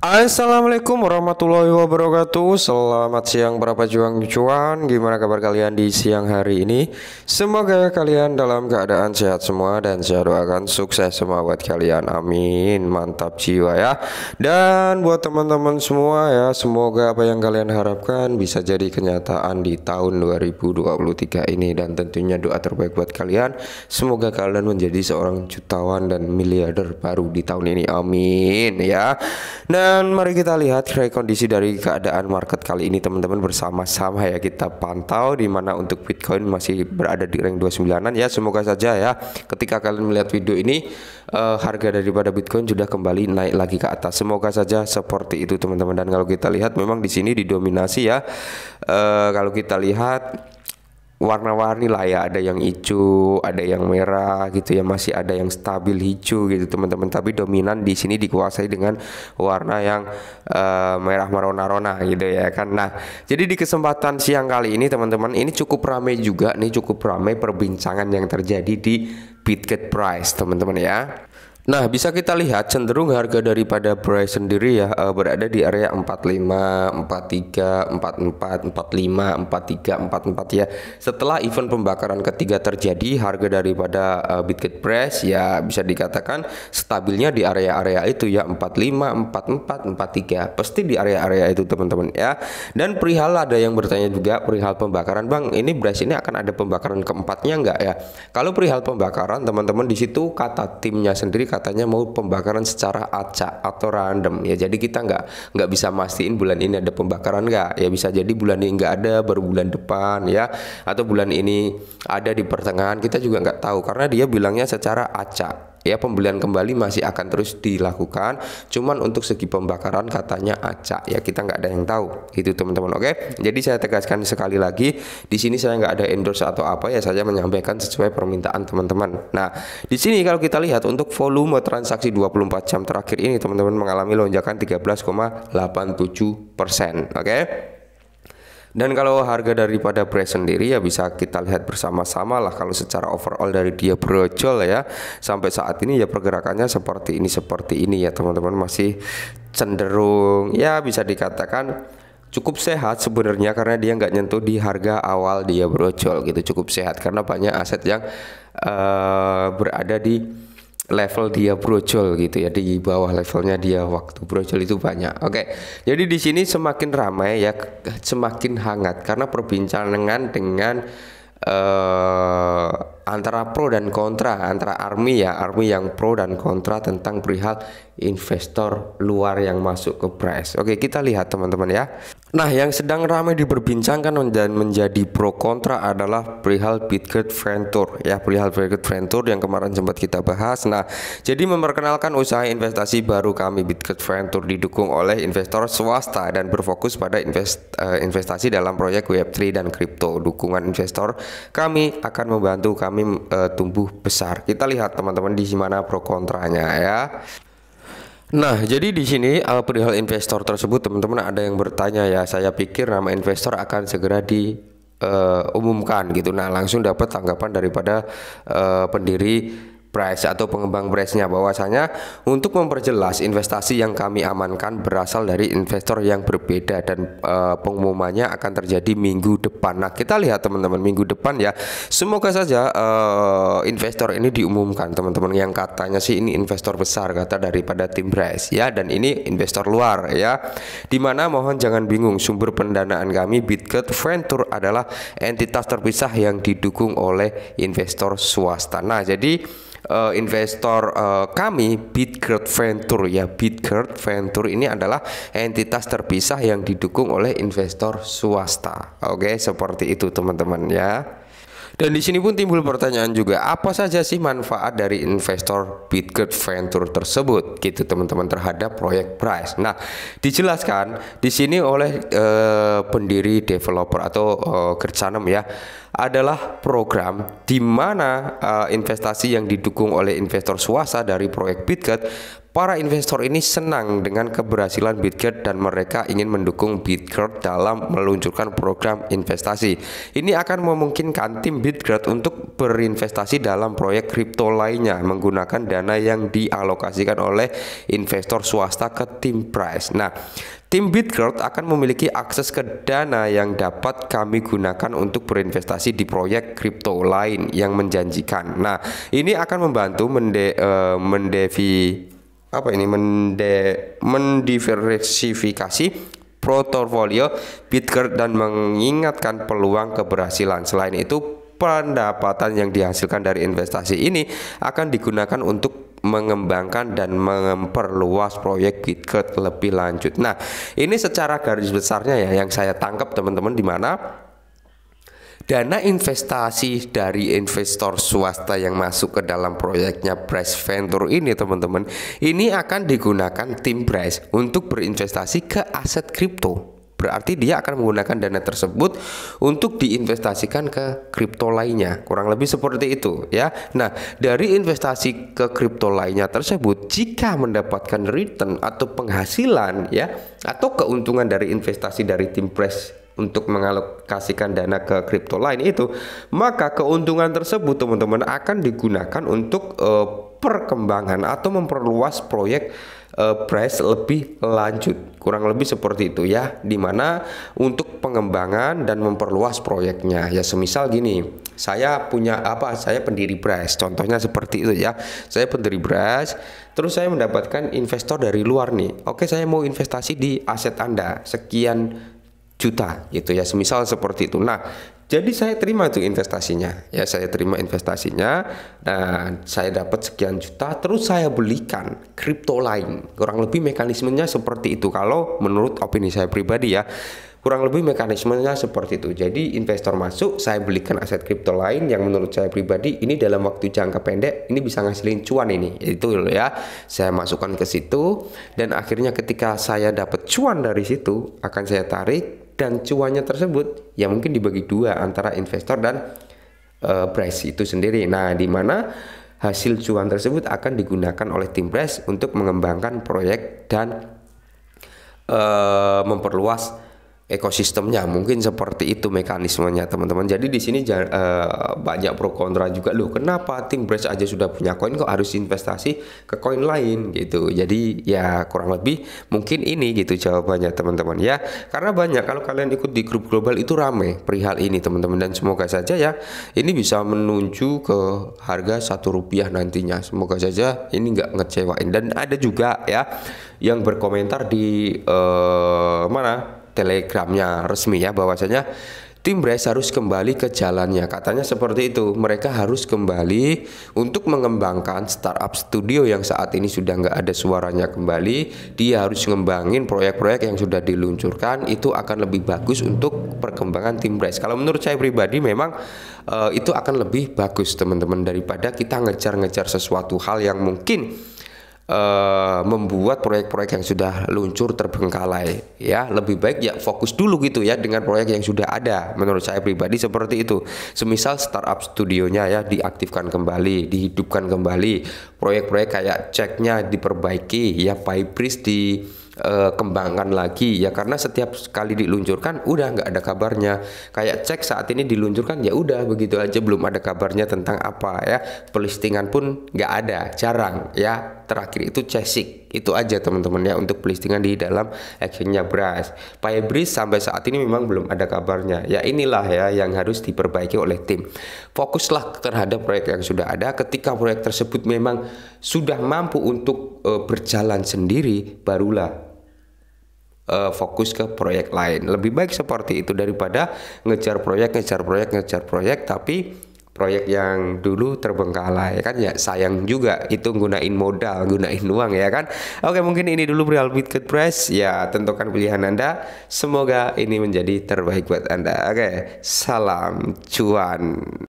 Assalamualaikum warahmatullahi wabarakatuh Selamat siang para pejuang cuan Gimana kabar kalian di siang hari ini Semoga kalian dalam keadaan sehat semua Dan saya doakan sukses semua buat kalian Amin Mantap jiwa ya Dan buat teman-teman semua ya Semoga apa yang kalian harapkan Bisa jadi kenyataan di tahun 2023 ini Dan tentunya doa terbaik buat kalian Semoga kalian menjadi seorang jutawan dan miliarder baru di tahun ini Amin ya Nah dan mari kita lihat kira kondisi dari keadaan market kali ini teman-teman bersama-sama ya kita pantau di mana untuk Bitcoin masih berada di rank 29-an ya semoga saja ya ketika kalian melihat video ini uh, harga daripada Bitcoin sudah kembali naik lagi ke atas. Semoga saja seperti itu teman-teman dan kalau kita lihat memang di sini didominasi ya uh, kalau kita lihat warna-warni lah ya ada yang hijau ada yang merah gitu ya masih ada yang stabil hijau gitu teman-teman tapi dominan di sini dikuasai dengan warna yang uh, merah merona-rona gitu ya kan nah jadi di kesempatan siang kali ini teman-teman ini cukup ramai juga nih cukup ramai perbincangan yang terjadi di Bitget Price teman-teman ya Nah, bisa kita lihat cenderung harga daripada Bray sendiri ya eh, berada di area 45, 43, 44, 45, 43, 44 ya. Setelah event pembakaran ketiga terjadi, harga daripada uh, eh, Bitget Price ya bisa dikatakan stabilnya di area-area itu ya 45, 44, 43. Pasti di area-area itu teman-teman ya. Dan perihal ada yang bertanya juga perihal pembakaran, Bang, ini Bray ini akan ada pembakaran keempatnya enggak ya? Kalau perihal pembakaran teman-teman di situ kata timnya sendiri katanya mau pembakaran secara acak atau random ya jadi kita nggak nggak bisa mastiin bulan ini ada pembakaran nggak ya bisa jadi bulan ini nggak ada baru bulan depan ya atau bulan ini ada di pertengahan kita juga nggak tahu karena dia bilangnya secara acak ya pembelian kembali masih akan terus dilakukan cuman untuk segi pembakaran katanya acak ya kita nggak ada yang tahu itu teman-teman oke jadi saya tegaskan sekali lagi di sini saya nggak ada endorse atau apa ya saya menyampaikan sesuai permintaan teman-teman nah di sini kalau kita lihat untuk volume transaksi 24 jam terakhir ini teman-teman mengalami lonjakan 13,87 persen oke dan kalau harga daripada Bres sendiri ya bisa kita lihat bersama-sama lah kalau secara overall dari dia brojol ya sampai saat ini ya pergerakannya seperti ini seperti ini ya teman-teman masih cenderung ya bisa dikatakan cukup sehat sebenarnya karena dia nggak nyentuh di harga awal dia brojol gitu cukup sehat karena banyak aset yang uh, berada di level dia brojol gitu ya di bawah levelnya dia waktu brojol itu banyak. Oke. Jadi di sini semakin ramai ya semakin hangat karena perbincangan dengan uh, antara pro dan kontra antara army ya army yang pro dan kontra tentang perihal investor luar yang masuk ke price oke kita lihat teman-teman ya nah yang sedang ramai diperbincangkan dan menjadi pro kontra adalah perihal Bitget Venture ya perihal Bitget Venture yang kemarin sempat kita bahas nah jadi memperkenalkan usaha investasi baru kami Bitget Venture didukung oleh investor swasta dan berfokus pada invest, uh, investasi dalam proyek Web3 dan kripto dukungan investor kami akan membantu kami kami e, tumbuh besar. Kita lihat teman-teman di mana pro kontranya ya. Nah, jadi di sini eh, perihal investor tersebut teman-teman ada yang bertanya ya. Saya pikir nama investor akan segera di e, umumkan gitu. Nah, langsung dapat tanggapan daripada e, pendiri price atau pengembang price-nya bahwasanya untuk memperjelas investasi yang kami amankan berasal dari investor yang berbeda dan e, pengumumannya akan terjadi minggu depan. Nah, kita lihat teman-teman minggu depan ya. Semoga saja e, investor ini diumumkan teman-teman yang katanya sih ini investor besar kata daripada tim price ya dan ini investor luar ya. Dimana mohon jangan bingung sumber pendanaan kami Bitget Venture adalah entitas terpisah yang didukung oleh investor swasta. Nah, jadi uh, investor uh, kami Bitgert Venture ya Bitgert Venture ini adalah entitas terpisah yang didukung oleh investor swasta. Oke, okay, seperti itu teman-teman ya. Dan di sini pun timbul pertanyaan juga, apa saja sih manfaat dari investor Bitget Venture tersebut? Gitu teman-teman terhadap proyek Price. Nah, dijelaskan di sini oleh eh, pendiri developer atau eh, ya, adalah program di mana eh, investasi yang didukung oleh investor swasta dari proyek Bitget Para investor ini senang dengan keberhasilan Bitget dan mereka ingin mendukung Bitget dalam meluncurkan program investasi. Ini akan memungkinkan tim Bitget untuk berinvestasi dalam proyek kripto lainnya menggunakan dana yang dialokasikan oleh investor swasta ke tim Price. Nah, Tim Bitgrowth akan memiliki akses ke dana yang dapat kami gunakan untuk berinvestasi di proyek kripto lain yang menjanjikan. Nah, ini akan membantu mende, uh, mendevi apa ini mende, mendiversifikasi portofolio Bitger dan mengingatkan peluang keberhasilan. Selain itu, pendapatan yang dihasilkan dari investasi ini akan digunakan untuk mengembangkan dan memperluas proyek Bitger lebih lanjut. Nah, ini secara garis besarnya ya yang saya tangkap teman-teman di mana Dana investasi dari investor swasta yang masuk ke dalam proyeknya Price Venture ini teman-teman Ini akan digunakan tim Price untuk berinvestasi ke aset kripto Berarti dia akan menggunakan dana tersebut untuk diinvestasikan ke kripto lainnya Kurang lebih seperti itu ya Nah dari investasi ke kripto lainnya tersebut Jika mendapatkan return atau penghasilan ya Atau keuntungan dari investasi dari tim press untuk mengalokasikan dana ke kripto lain itu, maka keuntungan tersebut teman-teman akan digunakan untuk uh, perkembangan atau memperluas proyek uh, eh, price lebih lanjut. Kurang lebih seperti itu ya, dimana untuk pengembangan dan memperluas proyeknya. Ya semisal gini, saya punya apa? Saya pendiri press. Contohnya seperti itu ya. Saya pendiri press. terus saya mendapatkan investor dari luar nih. Oke, saya mau investasi di aset Anda. Sekian juta gitu ya semisal seperti itu nah jadi saya terima itu investasinya ya saya terima investasinya dan saya dapat sekian juta terus saya belikan kripto lain kurang lebih mekanismenya seperti itu kalau menurut opini saya pribadi ya kurang lebih mekanismenya seperti itu jadi investor masuk saya belikan aset kripto lain yang menurut saya pribadi ini dalam waktu jangka pendek ini bisa ngasilin cuan ini itu loh ya saya masukkan ke situ dan akhirnya ketika saya dapat cuan dari situ akan saya tarik dan cuannya tersebut ya mungkin dibagi dua antara investor dan uh, price itu sendiri. Nah, di mana hasil cuan tersebut akan digunakan oleh tim price untuk mengembangkan proyek dan uh, memperluas ekosistemnya mungkin seperti itu mekanismenya teman-teman jadi di sini uh, banyak pro kontra juga loh kenapa tim Brace aja sudah punya koin kok harus investasi ke koin lain gitu jadi ya kurang lebih mungkin ini gitu jawabannya teman-teman ya karena banyak kalau kalian ikut di grup global itu rame perihal ini teman-teman dan semoga saja ya ini bisa menuju ke harga satu rupiah nantinya semoga saja ini nggak ngecewain dan ada juga ya yang berkomentar di uh, mana telegramnya resmi ya bahwasanya tim race harus kembali ke jalannya. Katanya seperti itu. Mereka harus kembali untuk mengembangkan startup studio yang saat ini sudah nggak ada suaranya kembali. Dia harus ngembangin proyek-proyek yang sudah diluncurkan itu akan lebih bagus untuk perkembangan tim race. Kalau menurut saya pribadi memang uh, itu akan lebih bagus teman-teman daripada kita ngejar-ngejar sesuatu hal yang mungkin Eh, membuat proyek-proyek yang sudah luncur terbengkalai ya lebih baik ya fokus dulu gitu ya dengan proyek yang sudah ada menurut saya pribadi seperti itu semisal startup studionya ya diaktifkan kembali dihidupkan kembali proyek-proyek kayak ceknya diperbaiki ya Pybris di uh, kembangkan lagi ya karena setiap kali diluncurkan udah nggak ada kabarnya kayak cek saat ini diluncurkan ya udah begitu aja belum ada kabarnya tentang apa ya pelistingan pun nggak ada jarang ya terakhir itu Cesik itu aja teman-teman ya untuk pelistingan di dalam actionnya beras Pybris sampai saat ini memang belum ada kabarnya ya inilah ya yang harus diperbaiki oleh tim fokuslah terhadap proyek yang sudah ada ketika proyek tersebut memang sudah mampu untuk e, berjalan sendiri barulah uh, fokus ke proyek lain. Lebih baik seperti itu daripada ngejar proyek, ngejar proyek, ngejar proyek tapi proyek yang dulu terbengkalai kan ya sayang juga itu gunain modal gunain uang ya kan oke mungkin ini dulu real Bitcoin press ya tentukan pilihan anda semoga ini menjadi terbaik buat anda oke salam cuan